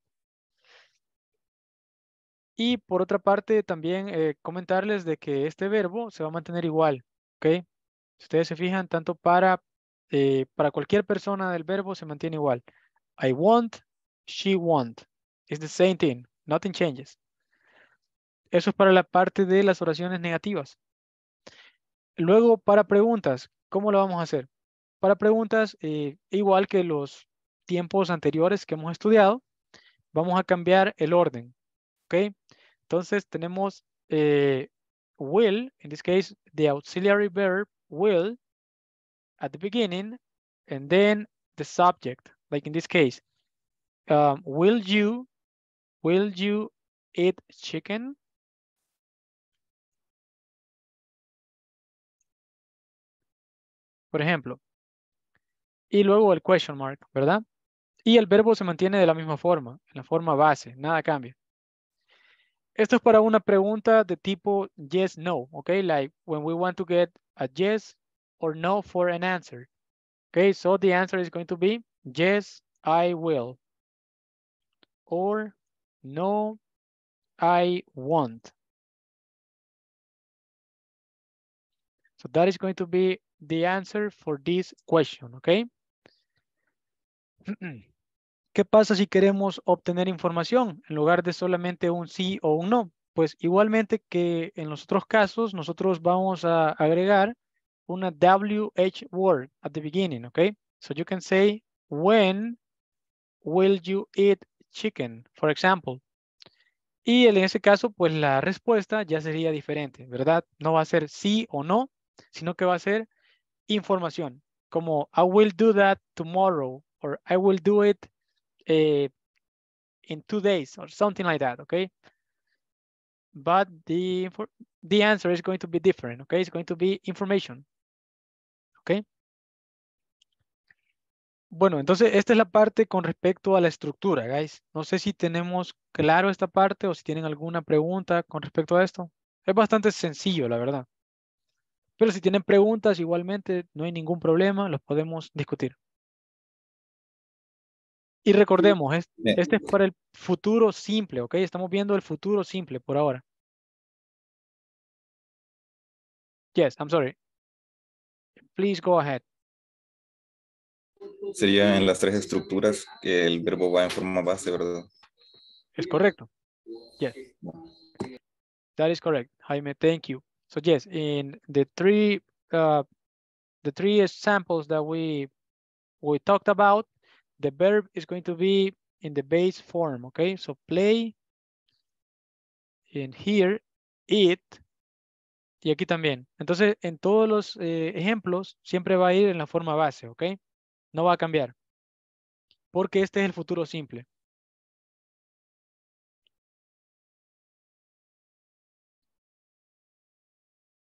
Y por otra parte, también eh, comentarles de que este verbo se va a mantener igual, ¿ok? Si ustedes se fijan, tanto para, eh, para cualquier persona del verbo se mantiene igual. I want, she want. It's the same thing. Nothing changes. Eso es para la parte de las oraciones negativas. Luego, para preguntas, ¿cómo lo vamos a hacer? Para preguntas, eh, igual que los tiempos anteriores que hemos estudiado, vamos a cambiar el orden. ¿Ok? Entonces tenemos eh, will, in this case, the auxiliary verb will at the beginning, and then the subject, like in this case, um, will you, will you eat chicken? Por ejemplo, y luego el question mark, ¿verdad? Y el verbo se mantiene de la misma forma, en la forma base, nada cambia. Esto es para una pregunta de tipo yes, no, okay? Like when we want to get a yes or no for an answer. Okay, so the answer is going to be yes, I will. Or no, I won't. So that is going to be the answer for this question, okay? [CLEARS THROAT] ¿Qué pasa si queremos obtener información en lugar de solamente un sí o un no? Pues igualmente que en los otros casos, nosotros vamos a agregar una WH word at the beginning, ok? So you can say, when will you eat chicken, for example? Y en ese caso, pues la respuesta ya sería diferente, ¿verdad? No va a ser sí o no, sino que va a ser información, como I will do that tomorrow, or I will do it en eh, in two days or something like that, okay? But the, the answer is going to be different, okay? It's going to be information, okay? Bueno, entonces esta es la parte con respecto a la estructura, guys. No sé si tenemos claro esta parte o si tienen alguna pregunta con respecto a esto. Es bastante sencillo, la verdad. Pero si tienen preguntas, igualmente no hay ningún problema, los podemos discutir. Y recordemos, este, es para el futuro simple, ¿ok? Estamos viendo el futuro simple por ahora. Yes, I'm sorry. Please go ahead. Sería en las tres estructuras que el verbo va en forma base, ¿verdad? Es correcto. Yes. That is correct, Jaime. Thank you. So yes, in the three uh, the three examples that we we talked about, the verb is going to be in the base form, okay? So play, and here, it, y aquí también. Entonces, en todos los eh, ejemplos, siempre va a ir en la forma base, ¿ok? No va a cambiar. Porque este es el futuro simple.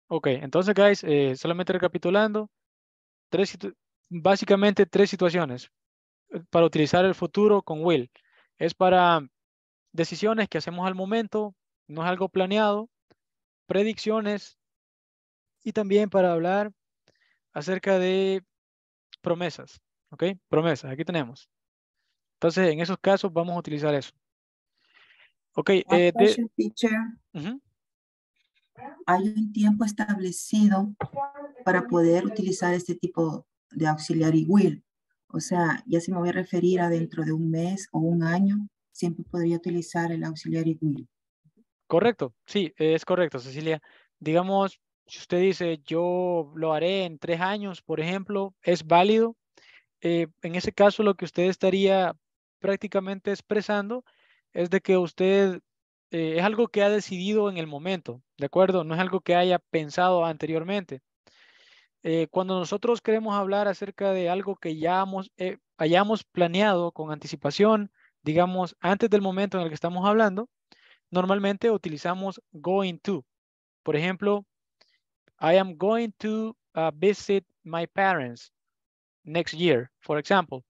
Ok, entonces, guys, eh, solamente recapitulando, básicamente tres situaciones para utilizar el futuro con will. Es para decisiones que hacemos al momento, no es algo planeado, predicciones y también para hablar acerca de promesas, ¿ok? Promesas, aquí tenemos. Entonces, en esos casos vamos a utilizar eso. Ok. Eh, ¿Hay un tiempo establecido para poder utilizar este tipo de auxiliar y will? O sea, ya si me voy a referir a dentro de un mes o un año, siempre podría utilizar el auxiliar will. Correcto, sí, es correcto, Cecilia. Digamos, si usted dice yo lo haré en tres años, por ejemplo, es válido. Eh, en ese caso, lo que usted estaría prácticamente expresando es de que usted eh, es algo que ha decidido en el momento, ¿de acuerdo? No es algo que haya pensado anteriormente. Eh, cuando nosotros queremos hablar acerca de algo que ya hemos, eh, hayamos planeado con anticipación, digamos, antes del momento en el que estamos hablando, normalmente utilizamos going to. Por ejemplo, I am going to uh, visit my parents next year, for example.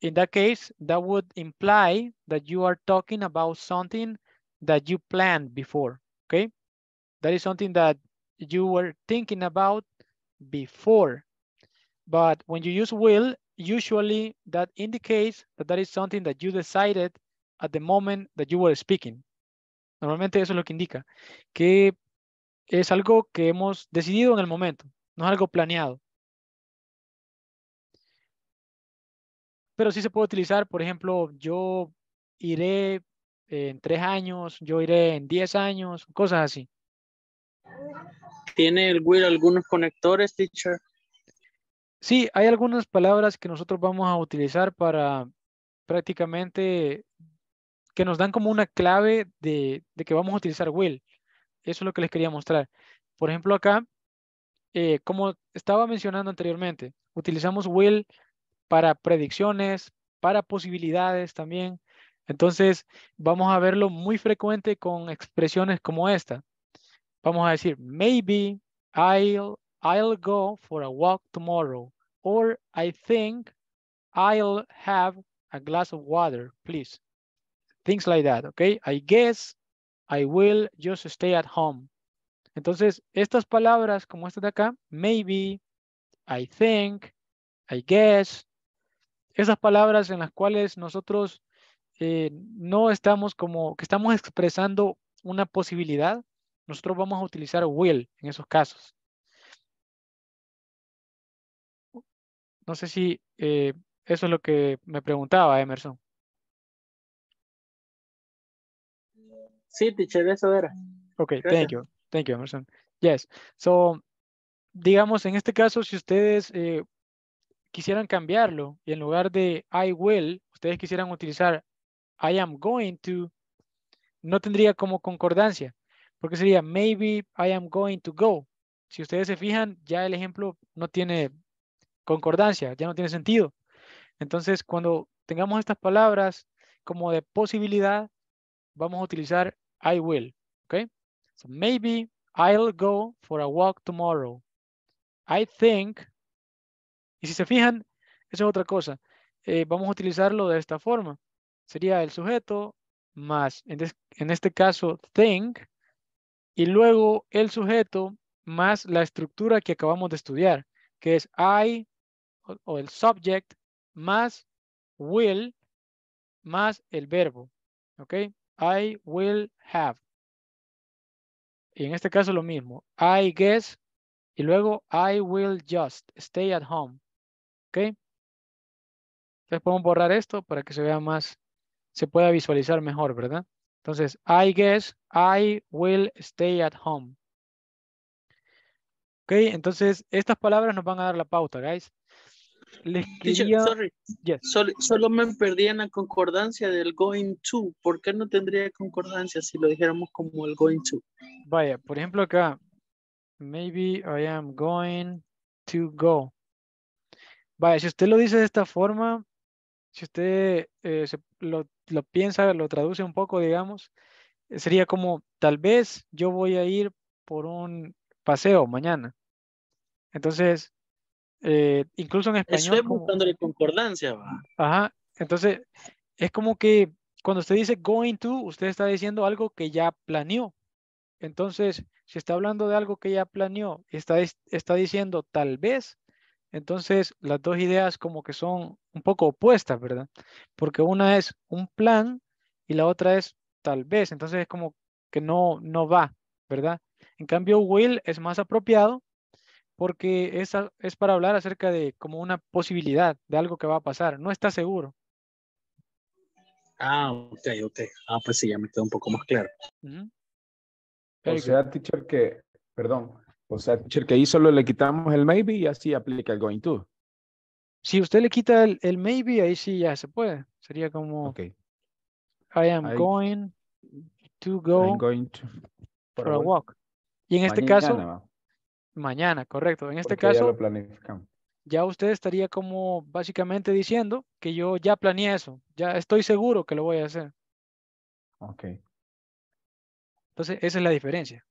In that case, that would imply that you are talking about something that you planned before, okay? That is something that you were thinking about before. But when you use will, usually that indicates that that is something that you decided at the moment that you were speaking. Normalmente eso es lo que indica, que es algo que hemos decidido en el momento, no es algo planeado. Pero sí se puede utilizar, por ejemplo, yo iré en tres años, yo iré en diez años, cosas así. ¿Tiene el Will algunos conectores, teacher? Sí, hay algunas palabras que nosotros vamos a utilizar para prácticamente que nos dan como una clave de, que vamos a utilizar will. Eso es lo que les quería mostrar. Por ejemplo, acá, eh, como estaba mencionando anteriormente, utilizamos will para predicciones, para posibilidades también. Entonces, vamos a verlo muy frecuente con expresiones como esta. Vamos a decir, maybe I'll, I'll go for a walk tomorrow. Or I think I'll have a glass of water, please. Things like that, okay? I guess I will just stay at home. Entonces, estas palabras como estas de acá, maybe, I think, I guess, esas palabras en las cuales nosotros eh, no estamos como que estamos expresando una posibilidad, nosotros vamos a utilizar will en esos casos. No sé si eh, eso es lo que me preguntaba Emerson. Sí, teacher, eso era. Ok, thank you. Thank you, Emerson. Yes. So, digamos, en este caso, si ustedes eh, quisieran cambiarlo y en lugar de I will, ustedes quisieran utilizar I am going to, no tendría como concordancia. Porque sería, maybe I am going to go. Si ustedes se fijan, ya el ejemplo no tiene concordancia, ya no tiene sentido. Entonces, cuando tengamos estas palabras como de posibilidad, vamos a utilizar I will. ¿ok? maybe I'll go for a walk tomorrow. I think. Y si se fijan, eso es otra cosa. Eh, vamos a utilizarlo de esta forma. Sería el sujeto más, en este caso, think, y luego el sujeto más la estructura que acabamos de estudiar, que es I o, el subject más will más el verbo. ¿Ok? I will have. Y en este caso lo mismo. I guess y luego I will just stay at home. ¿Ok? Entonces podemos borrar esto para que se vea más, se pueda visualizar mejor, ¿verdad? Entonces, I guess I will stay at home. Ok, entonces estas palabras nos van a dar la pauta, guys. Les Sorry. Solo, me perdí en la concordancia del going to. ¿Por qué no tendría concordancia si lo dijéramos como el going to? Vaya, por ejemplo acá. Maybe I am going to go. Vaya, si usted lo dice de esta forma, si usted eh, se, lo lo piensa, lo traduce un poco, digamos, sería como, tal vez yo voy a ir por un paseo mañana. Entonces, eh, incluso en español... Estoy buscando la concordancia. Ajá, entonces es como que cuando usted dice going to, usted está diciendo algo que ya planeó. Entonces, si está hablando de algo que ya planeó, está, está diciendo tal vez, entonces, las dos ideas como que son un poco opuestas, ¿verdad? Porque una es un plan y la otra es tal vez. Entonces, es como que no, no va, ¿verdad? En cambio, will es más apropiado porque es, es para hablar acerca de como una posibilidad de algo que va a pasar. No está seguro. Ah, ok, ok. Ah, pues sí, ya me quedó un poco más claro. O sea, teacher, que, perdón, o sea, que ahí solo le quitamos el maybe y así aplica el going to. Si usted le quita el, maybe, ahí sí ya se puede. Sería como, I am going to go for, a walk. Y en este caso, mañana, correcto. En este caso, ya, ya usted estaría como básicamente diciendo que yo ya planeé eso. Ya estoy seguro que lo voy a hacer. Ok. Entonces, esa es la diferencia.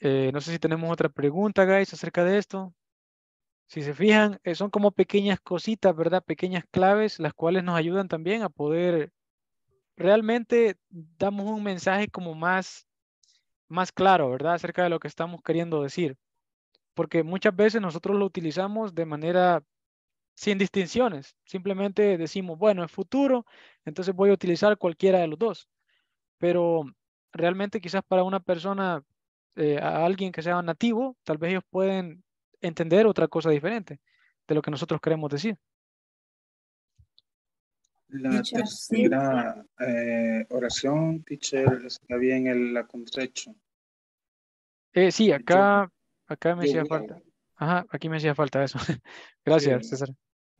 eh, no sé si tenemos otra pregunta, guys, acerca de esto. Si se fijan, eh, son como pequeñas cositas, ¿verdad? Pequeñas claves, las cuales nos ayudan también a poder, realmente damos un mensaje como más, más claro, ¿verdad? Acerca de lo que estamos queriendo decir. Porque muchas veces nosotros lo utilizamos de manera sin distinciones. Simplemente decimos, bueno, es futuro, entonces voy a utilizar cualquiera de los dos. Pero realmente quizás para una persona eh, a alguien que sea nativo, tal vez ellos pueden entender otra cosa diferente de lo que nosotros queremos decir. La tercera eh, oración, teacher, está bien el, la Eh, sí, acá, acá me hacía falta. Ajá, aquí me hacía falta eso. [LAUGHS] Gracias, César.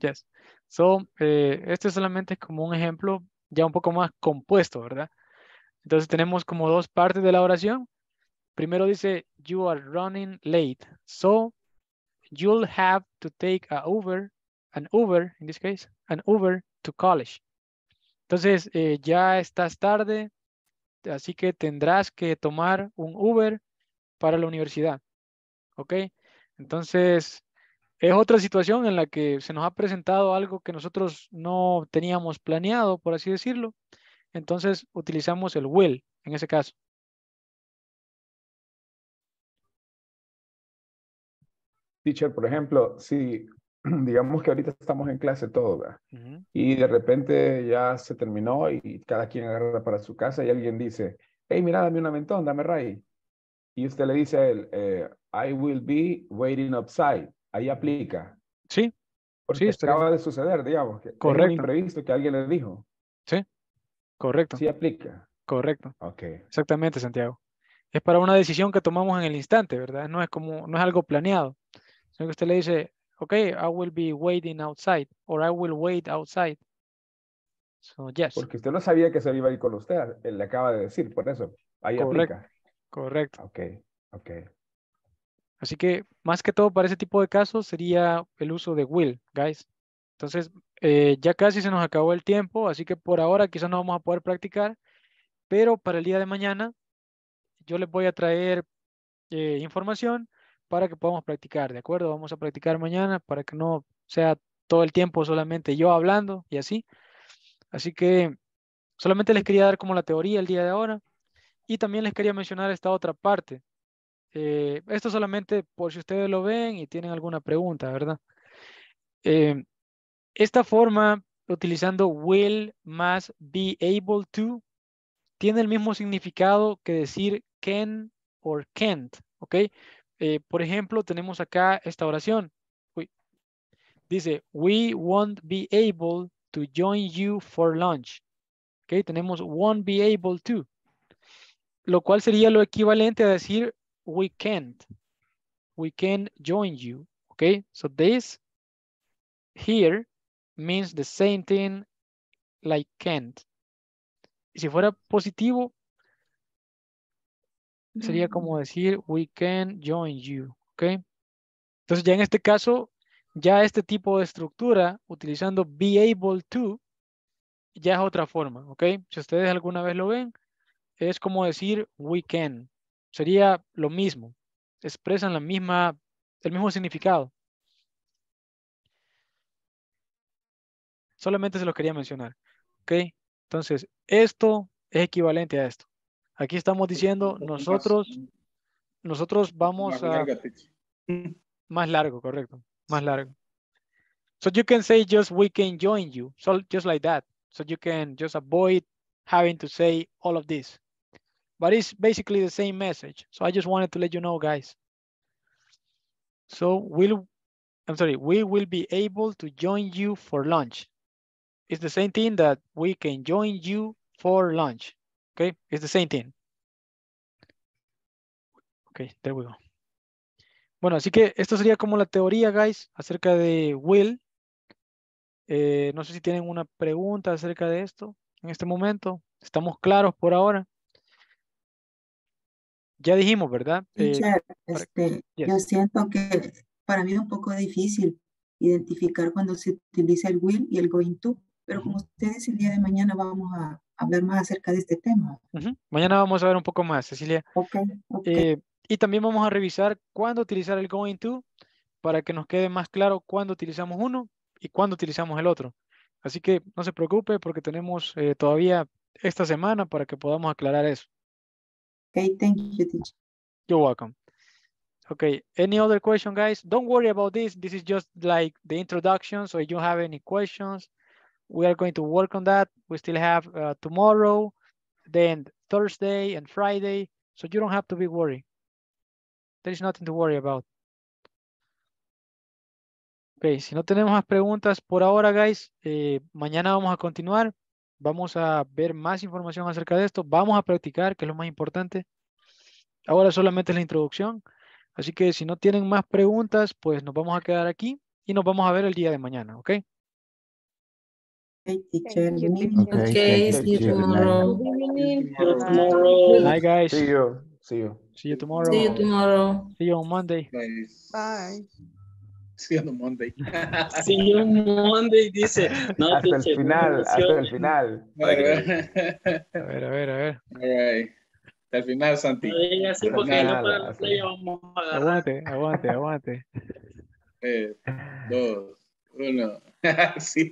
Yes. So, eh, este solamente es como un ejemplo ya un poco más compuesto, ¿verdad? Entonces tenemos como dos partes de la oración Primero dice, you are running late. So you'll have to take a Uber, an Uber, in this case, an Uber to college. Entonces, eh, ya estás tarde, así que tendrás que tomar un Uber para la universidad. ¿Ok? Entonces, es otra situación en la que se nos ha presentado algo que nosotros no teníamos planeado, por así decirlo. Entonces, utilizamos el will en ese caso. teacher, por ejemplo, si [CLEARS THROAT] digamos que ahorita estamos en clase todo ¿verdad? Y de repente ya se terminó y cada quien agarra para su casa y alguien dice, hey, mira, dame un aventón, dame ray. Y usted le dice a él, eh, I will be waiting upside. Ahí aplica. Sí. Porque acaba de suceder, digamos. Que Correcto. Un imprevisto que alguien le dijo. Sí. Correcto. Sí aplica. Correcto. Ok. Exactamente, Santiago. Es para una decisión que tomamos en el instante, ¿verdad? No es como, no es algo planeado. Sino que usted le dice, ok, I will be waiting outside, or I will wait outside. So, yes. Porque usted no sabía que se iba a ir con usted, él le acaba de decir, por eso. Ahí Correcto. aplica. Correcto. Ok, ok. Así que, más que todo, para ese tipo de casos sería el uso de will, guys. Entonces, eh, ya casi se nos acabó el tiempo, así que por ahora quizás no vamos a poder practicar, pero para el día de mañana yo les voy a traer eh, información para que podamos practicar, ¿de acuerdo? Vamos a practicar mañana para que no sea todo el tiempo solamente yo hablando y así. Así que solamente les quería dar como la teoría el día de ahora y también les quería mencionar esta otra parte. Eh, esto solamente por si ustedes lo ven y tienen alguna pregunta, ¿verdad? Eh, esta forma, utilizando will más be able to, tiene el mismo significado que decir can or can't, ¿ok? Eh, por ejemplo, tenemos acá esta oración. Dice, we won't be able to join you for lunch. Okay, tenemos won't be able to. Lo cual sería lo equivalente a decir, we can't. We can't join you. Okay, so this here means the same thing like can't. Si fuera positivo, Sería como decir, we can join you, ¿ok? Entonces ya en este caso, ya este tipo de estructura, utilizando be able to, ya es otra forma, ¿ok? Si ustedes alguna vez lo ven, es como decir we can. Sería lo mismo, expresan la misma, el mismo significado. Solamente se lo quería mencionar, ¿ok? Entonces, esto es equivalente a esto. Aquí estamos diciendo, nosotros, nosotros vamos a... más largo, correcto. Más largo. So you can say just we can join you. So just like that. So you can just avoid having to say all of this. But it's basically the same message. So I just wanted to let you know, guys. So we'll, I'm sorry, we will be able to join you for lunch. It's the same thing that we can join you for lunch. Okay, it's the same thing. Okay, there we go. Bueno, así que esto sería como la teoría, guys, acerca de will. Eh, no sé si tienen una pregunta acerca de esto en este momento. Estamos claros por ahora. Ya dijimos, ¿verdad? Eh, este, yo siento que para mí es un poco difícil identificar cuando se utiliza el will y el going to, pero como ustedes el día de mañana vamos a hablar más acerca de este tema. Mañana vamos a ver un poco más, Cecilia. Okay, okay. Eh, y también vamos a revisar cuándo utilizar el going to para que nos quede más claro cuándo utilizamos uno y cuándo utilizamos el otro. Así que no se preocupe porque tenemos eh, todavía esta semana para que podamos aclarar eso. Okay, thank you, teacher. You're welcome. Okay, any other question, guys? Don't worry about this. This is just like the introduction. So if you have any questions, We are going to work on that. We still have uh, tomorrow, then Thursday and Friday. So you don't have to be worried. There is nothing to worry about. Ok, si no tenemos más preguntas por ahora, guys, eh, mañana vamos a continuar. Vamos a ver más información acerca de esto. Vamos a practicar, que es lo más importante. Ahora solamente es la introducción. Así que si no tienen más preguntas, pues nos vamos a quedar aquí y nos vamos a ver el día de mañana, ¿ok? Okay, see you tomorrow. Bye, guys. See you. See you. tomorrow. See you tomorrow. See you on Monday. Bye. See you on Monday. [LAUGHS] See you on Monday, dice. hasta el final, hasta el final. [LAUGHS] A ver, a ver, a ver. Hasta final, Santi. Aguante, aguante, aguante. dos, uno. [LAUGHS] sí.